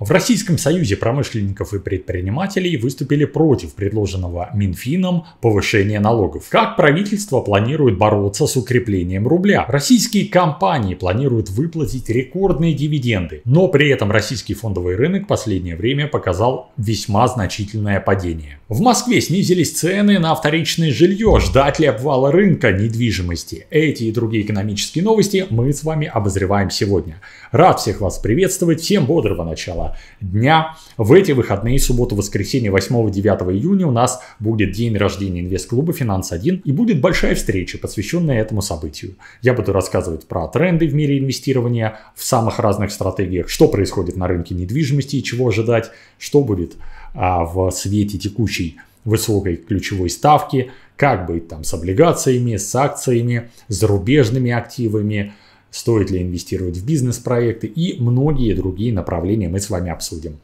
В Российском союзе промышленников и предпринимателей выступили против предложенного Минфином повышения налогов. Как правительство планирует бороться с укреплением рубля? Российские компании планируют выплатить рекордные дивиденды, но при этом российский фондовый рынок в последнее время показал весьма значительное падение. В Москве снизились цены на вторичное жилье. Ждать ли обвала рынка недвижимости? Эти и другие экономические новости мы с вами обозреваем сегодня. Рад всех вас приветствовать. Всем бодрого начала дня. В эти выходные, субботу, воскресенье, 8-9 июня у нас будет день рождения инвест-клуба «Финанс-1» и будет большая встреча, посвященная этому событию. Я буду рассказывать про тренды в мире инвестирования, в самых разных стратегиях, что происходит на рынке недвижимости и чего ожидать, что будет а, в свете текущей высокой ключевой ставки, как быть там с облигациями, с акциями, с зарубежными активами – стоит ли инвестировать в бизнес-проекты и многие другие направления мы с вами обсудим.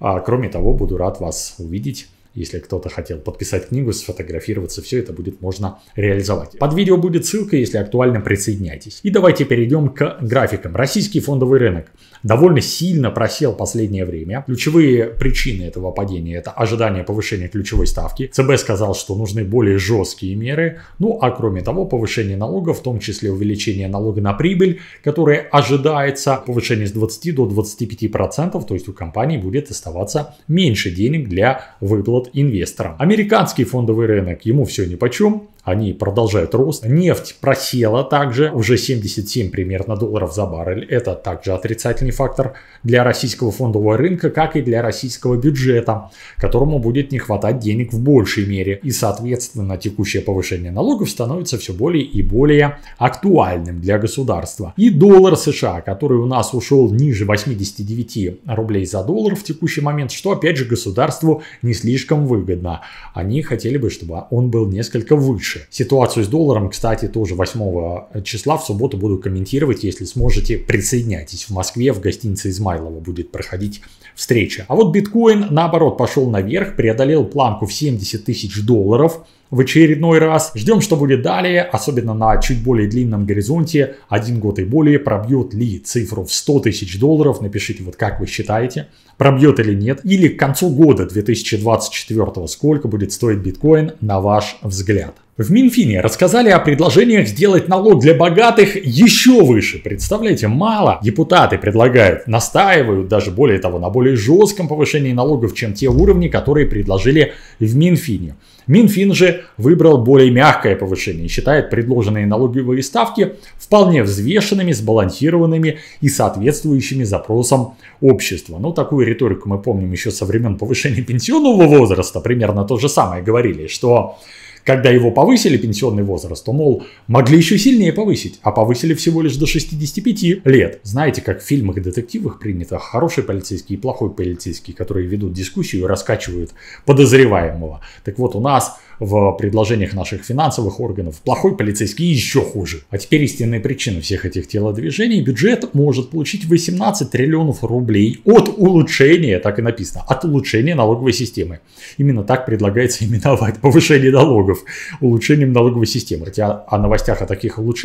А, кроме того, буду рад вас увидеть если кто-то хотел подписать книгу, сфотографироваться, все это будет можно реализовать. Под видео будет ссылка, если актуально, присоединяйтесь. И давайте перейдем к графикам. Российский фондовый рынок довольно сильно просел последнее время. Ключевые причины этого падения – это ожидание повышения ключевой ставки. ЦБ сказал, что нужны более жесткие меры. Ну, а кроме того, повышение налогов, в том числе увеличение налога на прибыль, которое ожидается повышение с 20 до 25%, то есть у компании будет оставаться меньше денег для выплат от инвестора. Американский фондовый рынок ему все ни почем, они продолжают рост. Нефть просела также, уже 77 примерно долларов за баррель. Это также отрицательный фактор для российского фондового рынка, как и для российского бюджета, которому будет не хватать денег в большей мере. И, соответственно, текущее повышение налогов становится все более и более актуальным для государства. И доллар США, который у нас ушел ниже 89 рублей за доллар в текущий момент, что, опять же, государству не слишком слишком выгодно. Они хотели бы, чтобы он был несколько выше. Ситуацию с долларом, кстати, тоже 8 числа в субботу буду комментировать. Если сможете, присоединяйтесь. В Москве в гостинице Измайлова будет проходить встреча. А вот биткоин, наоборот, пошел наверх, преодолел планку в 70 тысяч долларов в очередной раз. Ждем, что будет далее, особенно на чуть более длинном горизонте, один год и более, пробьет ли цифру в 100 тысяч долларов, напишите вот как вы считаете, пробьет или нет, или к концу года 2024 сколько будет стоить биткоин на ваш взгляд. В Минфине рассказали о предложениях сделать налог для богатых еще выше. Представляете, мало. Депутаты предлагают, настаивают даже более того на более жестком повышении налогов, чем те уровни, которые предложили в Минфине. Минфин же выбрал более мягкое повышение и считает предложенные налоговые ставки вполне взвешенными, сбалансированными и соответствующими запросам общества. Ну, такую риторику мы помним еще со времен повышения пенсионного возраста, примерно то же самое говорили, что когда его повысили пенсионный возраст, то, мол, могли еще сильнее повысить, а повысили всего лишь до 65 лет. Знаете, как в фильмах и детективах принято хороший полицейский и плохой полицейский, которые ведут дискуссию и раскачивают подозреваемого. Так вот, у нас в предложениях наших финансовых органов. Плохой полицейский еще хуже. А теперь истинная причина всех этих телодвижений. Бюджет может получить 18 триллионов рублей от улучшения, так и написано, от улучшения налоговой системы. Именно так предлагается именовать повышение налогов улучшением налоговой системы. Хотя о новостях о таких улучшениях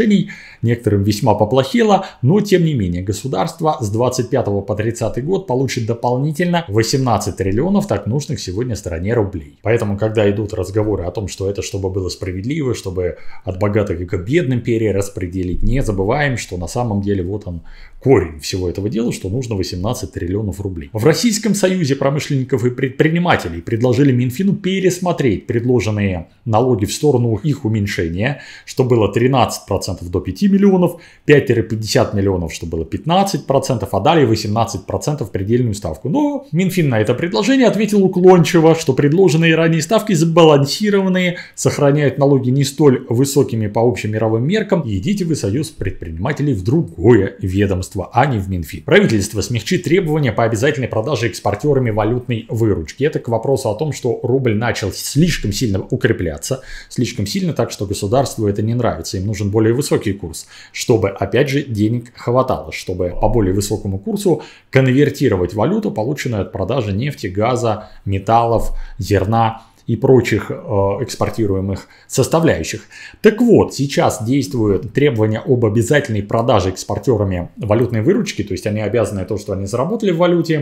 некоторым весьма поплохело, но тем не менее государство с 25 по 30 год получит дополнительно 18 триллионов так нужных сегодня стране рублей. Поэтому, когда идут разговоры о том, что это чтобы было справедливо, чтобы от богатых к бедным перераспределить. Не забываем, что на самом деле вот он корень всего этого дела, что нужно 18 триллионов рублей. В Российском Союзе промышленников и предпринимателей предложили Минфину пересмотреть предложенные налоги в сторону их уменьшения, что было 13% до 5 миллионов, 5-50 миллионов, что было 15%, а далее 18% предельную ставку. Но Минфин на это предложение ответил уклончиво, что предложенные ранее ставки сбалансированы привилегированные, сохраняют налоги не столь высокими по общим мировым меркам, и идите вы союз предпринимателей в другое ведомство, а не в Минфин. Правительство смягчит требования по обязательной продаже экспортерами валютной выручки. Это к вопросу о том, что рубль начал слишком сильно укрепляться, слишком сильно так, что государству это не нравится, им нужен более высокий курс, чтобы, опять же, денег хватало, чтобы по более высокому курсу конвертировать валюту, полученную от продажи нефти, газа, металлов, зерна и прочих э, экспортируемых составляющих. Так вот, сейчас действуют требования об обязательной продаже экспортерами валютной выручки, то есть они обязаны то, что они заработали в валюте,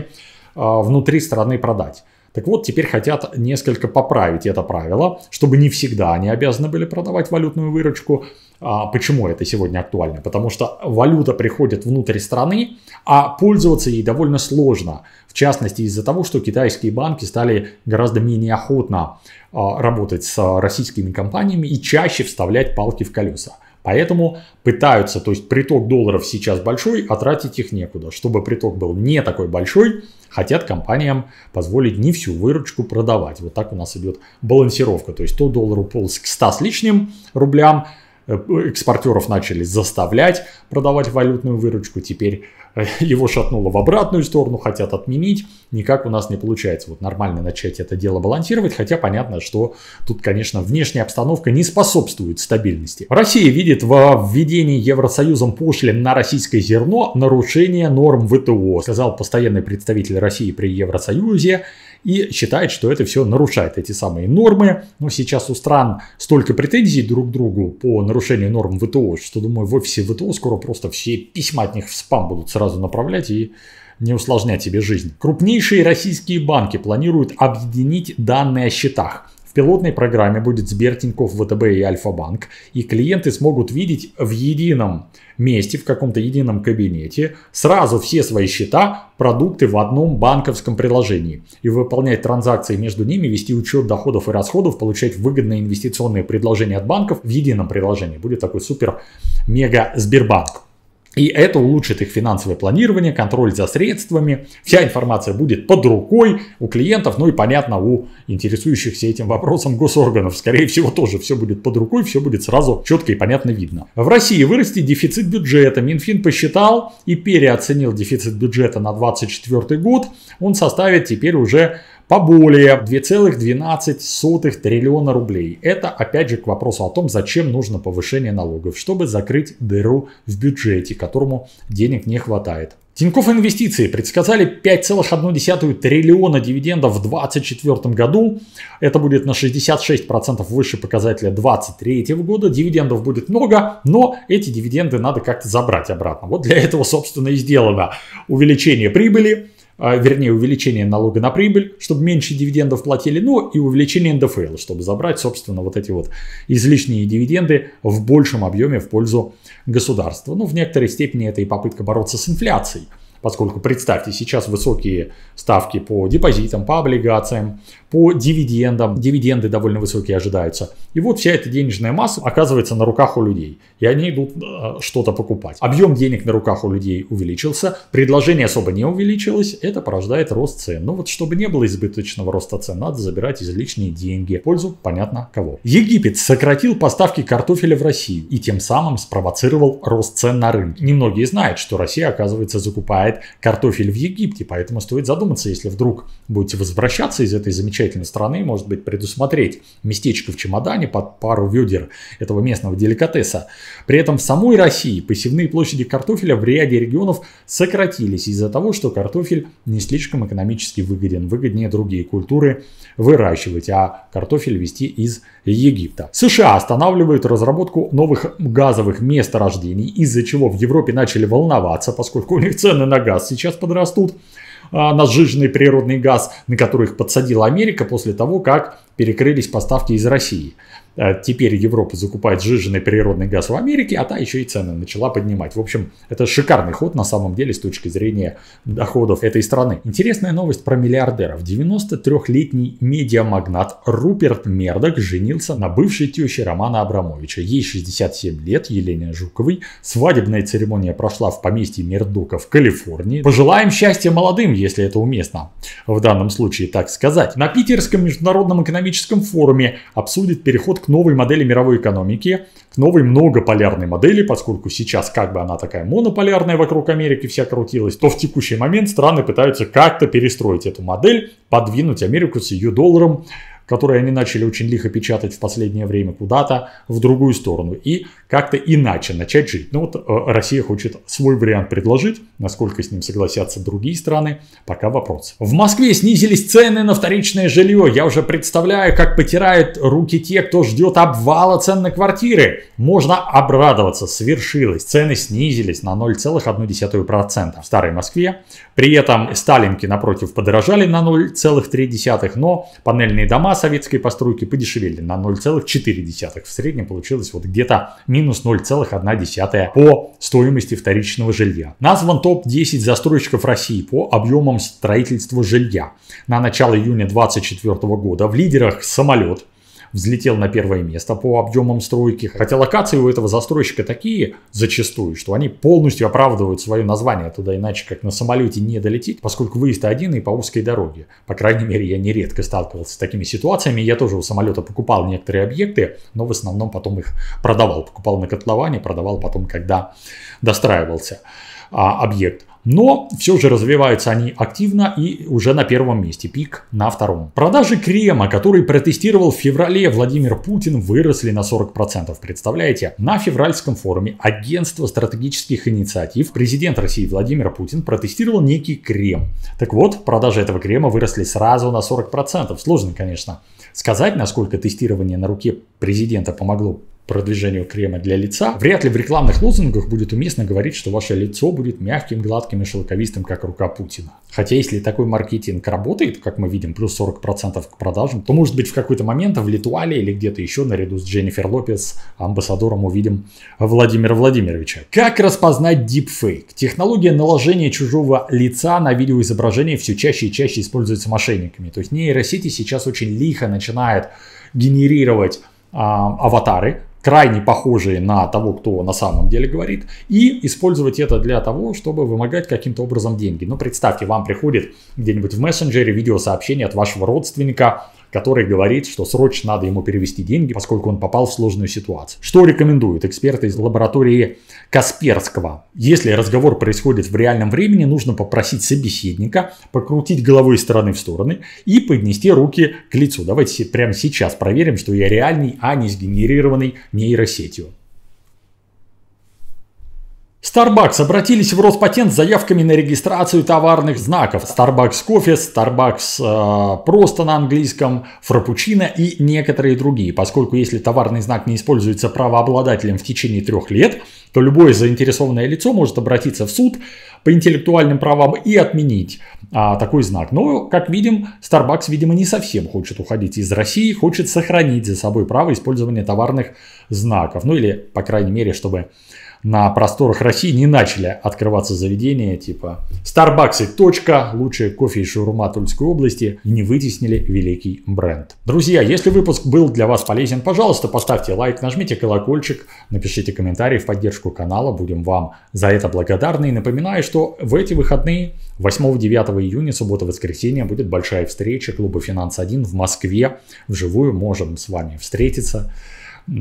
э, внутри страны продать. Так вот, теперь хотят несколько поправить это правило, чтобы не всегда они обязаны были продавать валютную выручку, а почему это сегодня актуально? Потому что валюта приходит внутрь страны, а пользоваться ей довольно сложно. В частности, из-за того, что китайские банки стали гораздо менее охотно а, работать с российскими компаниями и чаще вставлять палки в колеса. Поэтому пытаются, то есть приток долларов сейчас большой, а тратить их некуда. Чтобы приток был не такой большой, хотят компаниям позволить не всю выручку продавать. Вот так у нас идет балансировка. То есть то доллару полз к 100 с лишним рублям, Э, экспортеров начали заставлять продавать валютную выручку, теперь э, его шатнуло в обратную сторону, хотят отменить, никак у нас не получается вот нормально начать это дело балансировать, хотя понятно, что тут, конечно, внешняя обстановка не способствует стабильности. Россия видит во введении Евросоюзом пошлин на российское зерно нарушение норм ВТО, сказал постоянный представитель России при Евросоюзе и считает, что это все нарушает эти самые нормы. Но сейчас у стран столько претензий друг к другу по нарушению норм ВТО, что, думаю, в офисе ВТО скоро просто все письма от них в спам будут сразу направлять и не усложнять себе жизнь. Крупнейшие российские банки планируют объединить данные о счетах пилотной программе будет Сбер, Тинькофф, ВТБ и Альфа-банк, и клиенты смогут видеть в едином месте, в каком-то едином кабинете, сразу все свои счета, продукты в одном банковском приложении и выполнять транзакции между ними, вести учет доходов и расходов, получать выгодные инвестиционные предложения от банков в едином приложении. Будет такой супер-мега Сбербанк. И это улучшит их финансовое планирование, контроль за средствами. Вся информация будет под рукой у клиентов, ну и понятно, у интересующихся этим вопросом госорганов. Скорее всего, тоже все будет под рукой, все будет сразу четко и понятно видно. В России вырастет дефицит бюджета. Минфин посчитал и переоценил дефицит бюджета на 2024 год. Он составит теперь уже поболее 2,12 триллиона рублей. Это опять же к вопросу о том, зачем нужно повышение налогов, чтобы закрыть дыру в бюджете, которому денег не хватает. Тинькофф Инвестиции предсказали 5,1 триллиона дивидендов в 2024 году. Это будет на 66% выше показателя 2023 года. Дивидендов будет много, но эти дивиденды надо как-то забрать обратно. Вот для этого, собственно, и сделано увеличение прибыли, а, вернее, увеличение налога на прибыль, чтобы меньше дивидендов платили, ну и увеличение НДФЛ, чтобы забрать, собственно, вот эти вот излишние дивиденды в большем объеме в пользу государства. Ну, в некоторой степени это и попытка бороться с инфляцией поскольку представьте, сейчас высокие ставки по депозитам, по облигациям, по дивидендам, дивиденды довольно высокие ожидаются. И вот вся эта денежная масса оказывается на руках у людей, и они идут э, что-то покупать. Объем денег на руках у людей увеличился, предложение особо не увеличилось, это порождает рост цен. Но вот чтобы не было избыточного роста цен, надо забирать излишние деньги пользу понятно кого. Египет сократил поставки картофеля в Россию и тем самым спровоцировал рост цен на рынке. Немногие знают, что Россия оказывается закупает покупать картофель в Египте. Поэтому стоит задуматься, если вдруг будете возвращаться из этой замечательной страны, может быть, предусмотреть местечко в чемодане под пару ведер этого местного деликатеса. При этом в самой России посевные площади картофеля в ряде регионов сократились из-за того, что картофель не слишком экономически выгоден, выгоднее другие культуры выращивать, а картофель вести из Египта. США останавливают разработку новых газовых месторождений, из-за чего в Европе начали волноваться, поскольку у них цены на на газ сейчас подрастут а, на сжиженный природный газ, на который их подсадила Америка после того, как перекрылись поставки из России. А теперь Европа закупает сжиженный природный газ в Америке, а та еще и цены начала поднимать. В общем, это шикарный ход на самом деле с точки зрения доходов этой страны. Интересная новость про миллиардеров. 93-летний медиамагнат Руперт Мердок женился на бывшей теще Романа Абрамовича. Ей 67 лет, Елене Жуковой. Свадебная церемония прошла в поместье Мердока в Калифорнии. Пожелаем счастья молодым, если это уместно. В данном случае так сказать. На Питерском международном экономическом форуме обсудит переход к к новой модели мировой экономики, к новой многополярной модели, поскольку сейчас как бы она такая монополярная вокруг Америки вся крутилась, то в текущий момент страны пытаются как-то перестроить эту модель, подвинуть Америку с ее долларом которые они начали очень лихо печатать в последнее время куда-то в другую сторону и как-то иначе начать жить. Ну вот э, Россия хочет свой вариант предложить, насколько с ним согласятся другие страны, пока вопрос. В Москве снизились цены на вторичное жилье. Я уже представляю, как потирают руки те, кто ждет обвала цен на квартиры. Можно обрадоваться, свершилось. Цены снизились на 0,1% в Старой Москве. При этом Сталинки напротив подорожали на 0,3, но панельные дома советской постройки подешевели на 0,4. В среднем получилось вот где-то минус 0,1 по стоимости вторичного жилья. Назван топ-10 застройщиков России по объемам строительства жилья. На начало июня 2024 года в лидерах самолет – взлетел на первое место по объемам стройки. Хотя локации у этого застройщика такие зачастую, что они полностью оправдывают свое название туда, иначе как на самолете не долетит, поскольку выезд один и по узкой дороге. По крайней мере, я нередко сталкивался с такими ситуациями. Я тоже у самолета покупал некоторые объекты, но в основном потом их продавал. Покупал на котловане, продавал потом, когда достраивался а, объект. Но все же развиваются они активно и уже на первом месте, пик на втором. Продажи крема, который протестировал в феврале Владимир Путин, выросли на 40%. Представляете, на февральском форуме агентства стратегических инициатив президент России Владимир Путин протестировал некий крем. Так вот, продажи этого крема выросли сразу на 40%. Сложно, конечно, сказать, насколько тестирование на руке президента помогло продвижению крема для лица, вряд ли в рекламных лозунгах будет уместно говорить, что ваше лицо будет мягким, гладким и шелковистым, как рука Путина. Хотя если такой маркетинг работает, как мы видим, плюс 40% к продажам, то может быть в какой-то момент в Литуале или где-то еще наряду с Дженнифер Лопес амбассадором увидим Владимира Владимировича. Как распознать дипфейк? Технология наложения чужого лица на видеоизображение все чаще и чаще используется мошенниками. То есть нейросети сейчас очень лихо начинают генерировать а, аватары крайне похожие на того, кто на самом деле говорит, и использовать это для того, чтобы вымогать каким-то образом деньги. Ну, представьте, вам приходит где-нибудь в мессенджере видеосообщение от вашего родственника, который говорит, что срочно надо ему перевести деньги, поскольку он попал в сложную ситуацию. Что рекомендуют эксперты из лаборатории Касперского? Если разговор происходит в реальном времени, нужно попросить собеседника покрутить головой из стороны в стороны и поднести руки к лицу. Давайте прямо сейчас проверим, что я реальный, а не сгенерированный нейросетью. Starbucks обратились в Роспатент с заявками на регистрацию товарных знаков Starbucks кофе, Starbucks э, просто на английском, фрапучино и некоторые другие, поскольку если товарный знак не используется правообладателем в течение трех лет, то любое заинтересованное лицо может обратиться в суд по интеллектуальным правам и отменить а, такой знак. Но, как видим, Starbucks, видимо, не совсем хочет уходить из России, хочет сохранить за собой право использования товарных знаков. Ну или, по крайней мере, чтобы на просторах России не начали открываться заведения типа Starbucks и точка, лучшие кофе и шаурма Тульской области, и не вытеснили великий бренд. Друзья, если выпуск был для вас полезен, пожалуйста, поставьте лайк, нажмите колокольчик, напишите комментарий в поддержку канала, будем вам за это благодарны. И напоминаю, что в эти выходные 8-9 июня, суббота-воскресенье, будет большая встреча клуба «Финанс-1» в Москве. Вживую можем с вами встретиться.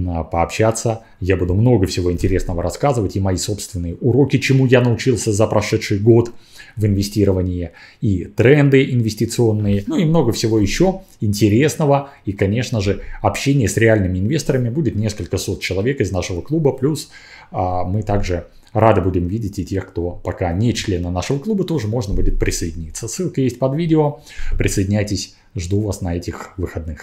А, пообщаться. Я буду много всего интересного рассказывать и мои собственные уроки, чему я научился за прошедший год в инвестировании, и тренды инвестиционные, ну и много всего еще интересного. И, конечно же, общение с реальными инвесторами будет несколько сот человек из нашего клуба, плюс а, мы также Рады будем видеть и тех, кто пока не члены нашего клуба, тоже можно будет присоединиться. Ссылка есть под видео. Присоединяйтесь, жду вас на этих выходных.